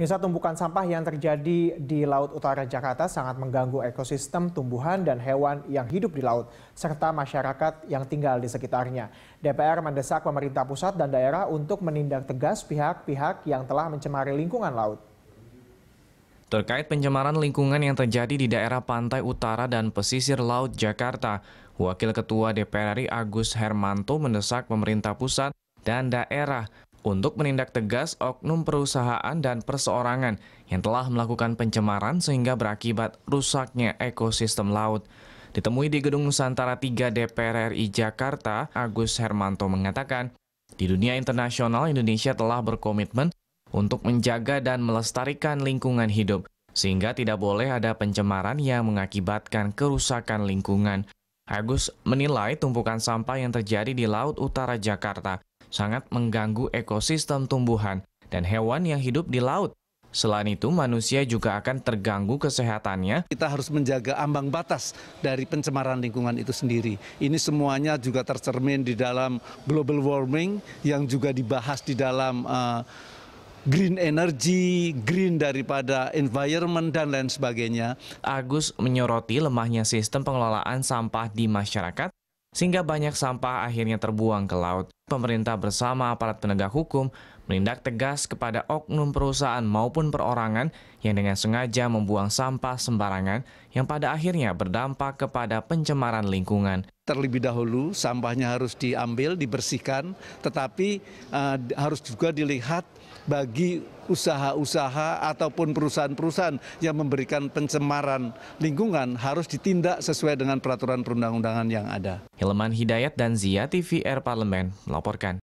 Misal tumpukan sampah yang terjadi di Laut Utara Jakarta sangat mengganggu ekosistem tumbuhan dan hewan yang hidup di laut, serta masyarakat yang tinggal di sekitarnya. DPR mendesak pemerintah pusat dan daerah untuk menindak tegas pihak-pihak yang telah mencemari lingkungan laut. Terkait pencemaran lingkungan yang terjadi di daerah pantai utara dan pesisir laut Jakarta, Wakil Ketua DPR RI Agus Hermanto mendesak pemerintah pusat dan daerah untuk menindak tegas oknum perusahaan dan perseorangan yang telah melakukan pencemaran sehingga berakibat rusaknya ekosistem laut. Ditemui di Gedung Nusantara 3 DPR RI Jakarta, Agus Hermanto mengatakan, di dunia internasional Indonesia telah berkomitmen untuk menjaga dan melestarikan lingkungan hidup, sehingga tidak boleh ada pencemaran yang mengakibatkan kerusakan lingkungan. Agus menilai tumpukan sampah yang terjadi di Laut Utara Jakarta sangat mengganggu ekosistem tumbuhan dan hewan yang hidup di laut. Selain itu, manusia juga akan terganggu kesehatannya. Kita harus menjaga ambang batas dari pencemaran lingkungan itu sendiri. Ini semuanya juga tercermin di dalam global warming yang juga dibahas di dalam uh, green energy, green daripada environment dan lain sebagainya. Agus menyoroti lemahnya sistem pengelolaan sampah di masyarakat sehingga banyak sampah akhirnya terbuang ke laut pemerintah bersama aparat penegak hukum menindak tegas kepada oknum perusahaan maupun perorangan yang dengan sengaja membuang sampah sembarangan yang pada akhirnya berdampak kepada pencemaran lingkungan terlebih dahulu sampahnya harus diambil, dibersihkan, tetapi uh, harus juga dilihat bagi usaha-usaha ataupun perusahaan-perusahaan yang memberikan pencemaran lingkungan harus ditindak sesuai dengan peraturan perundang-undangan yang ada. Hilman Hidayat dan Zia TVR Parlemen melaporkan.